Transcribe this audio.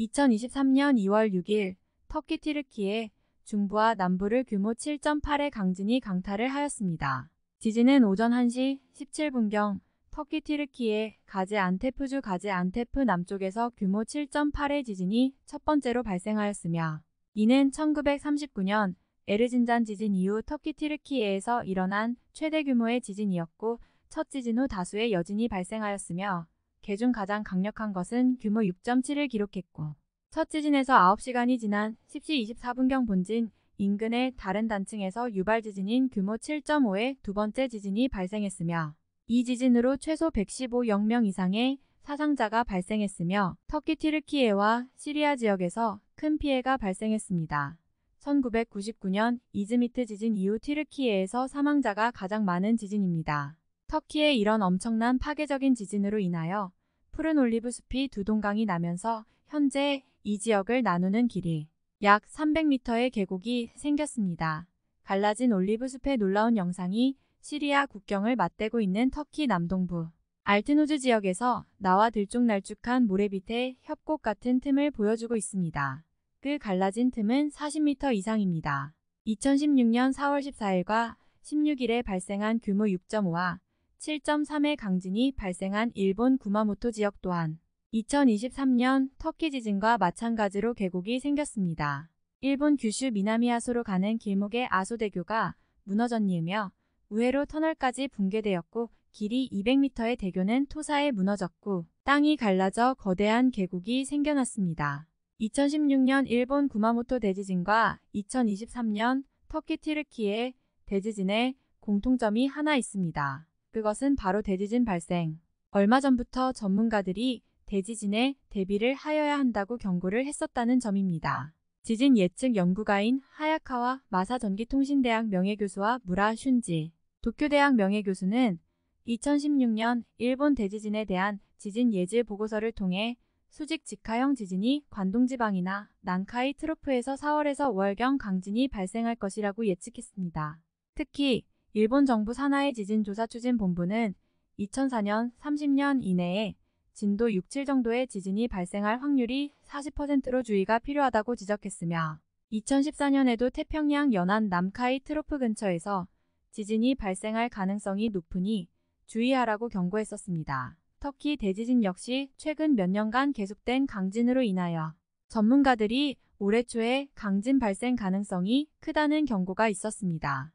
2023년 2월 6일 터키 티르키에 중부와 남부를 규모 7.8의 강진이 강타를 하였습니다. 지진은 오전 1시 17분경 터키 티르키의 가제 안테프주 가제 안테프 남쪽에서 규모 7.8의 지진이 첫 번째로 발생하였으며 이는 1939년 에르진잔 지진 이후 터키 티르키에에서 일어난 최대 규모의 지진이었고 첫 지진 후 다수의 여진이 발생하였으며 개중 가장 강력한 것은 규모 6.7을 기록했고 첫 지진에서 9시간이 지난 10시 24분경 본진 인근의 다른 단층에서 유발 지진인 규모 7.5의 두 번째 지진이 발생했으며 이 지진으로 최소 115여 명 이상의 사상자가 발생했으며 터키 티르키예와 시리아 지역에서 큰 피해가 발생했습니다. 1999년 이즈미트 지진 이후 티르키예에서 사망자가 가장 많은 지진입니다. 터키의 이런 엄청난 파괴적인 지진으로 인하여 푸른 올리브 숲이 두 동강이 나면서 현재 이 지역을 나누는 길이 약 300m의 계곡이 생겼습니다. 갈라진 올리브 숲의 놀라운 영상이 시리아 국경을 맞대고 있는 터키 남동부 알트노즈 지역에서 나와 들쭉날쭉한 모래빛의 협곡 같은 틈을 보여주고 있습니다. 그 갈라진 틈은 40m 이상입니다. 2016년 4월 14일과 16일에 발생한 규모 6.5와 7.3의 강진이 발생한 일본 구마모토 지역 또한 2023년 터키 지진과 마찬가지로 계곡이 생겼습니다. 일본 규슈 미나미아소로 가는 길목의 아소대교가 무너졌니으며 우회로 터널까지 붕괴되었고 길이 200m의 대교는 토사에 무너졌고 땅이 갈라져 거대한 계곡이 생겨났습니다. 2016년 일본 구마모토 대지진과 2023년 터키 티르키의 대지진의 공통점이 하나 있습니다. 그것은 바로 대지진 발생. 얼마 전부터 전문가들이 대지진에 대비를 하여야 한다고 경고를 했었다는 점입니다. 지진 예측 연구가인 하야카와 마사전기통신대학 명예교수와 무라 슌지, 도쿄대학 명예교수는 2016년 일본 대지진에 대한 지진 예질 보고서를 통해 수직 직하형 지진이 관동지방이나 난카이 트로프에서 4월에서 5월경 강진이 발생할 것이라고 예측했습니다. 특히 일본 정부 산하의 지진조사추진본부는 2004년 30년 이내에 진도 6, 7 정도의 지진이 발생할 확률이 40%로 주의가 필요하다고 지적했으며 2014년에도 태평양 연안 남카이 트로프 근처에서 지진이 발생할 가능성이 높으니 주의하라고 경고했었습니다. 터키 대지진 역시 최근 몇 년간 계속된 강진으로 인하여 전문가들이 올해 초에 강진 발생 가능성이 크다는 경고가 있었습니다.